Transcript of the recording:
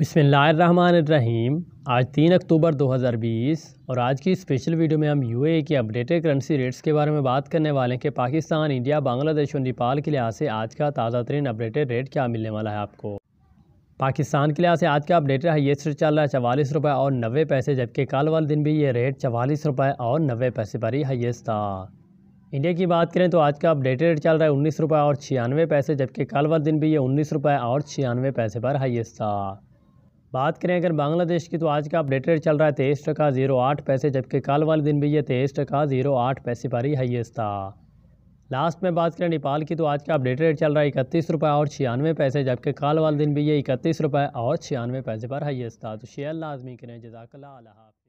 बसमीम आज तीन अक्टूबर 2020 और आज की स्पेशल वीडियो में हम यूएई के अपडेटेड करेंसी रेट्स के बारे में बात करने वाले हैं कि पाकिस्तान इंडिया बांग्लादेश और नेपाल के लिहाज से आज का ताज़ा तरीन अपडेटेड रेट क्या मिलने वाला है आपको पाकिस्तान के लिहाज से आज का अपडेटेड ये रेट चल रहा है चवालीस रुपये और नबे पैसे जबकि कल वाले दिन भी ये रेट चवालीस रुपये और नबे पैसे पर ही हाइस्ट था इंडिया की बात करें तो आज का अपडेटेड रेट चल रहा है उन्नीस रुपये और छियानवे पैसे जबकि कल वाले दिन भी ये उन्नीस रुपये और छियानवे पैसे पर हाइस्ट था बात करें अगर बांग्लादेश की तो आज का अपडेट रेट चल रहा है तेईस टका जीरो आठ पैसे जबकि कल वाले दिन भी ये तेईस टका जीरो आठ पैसे पर ही हाइएस्ट था लास्ट में बात करें नेपाल की तो आज का अपडेट रेट चल रहा है इकतीस रुपये और छियानवे पैसे जबकि कल वाले दिन भी ये इकतीस रुपये और छियानवे पैसे पर हाइएस्ट था तो शेयर लाजमी करें जजाकला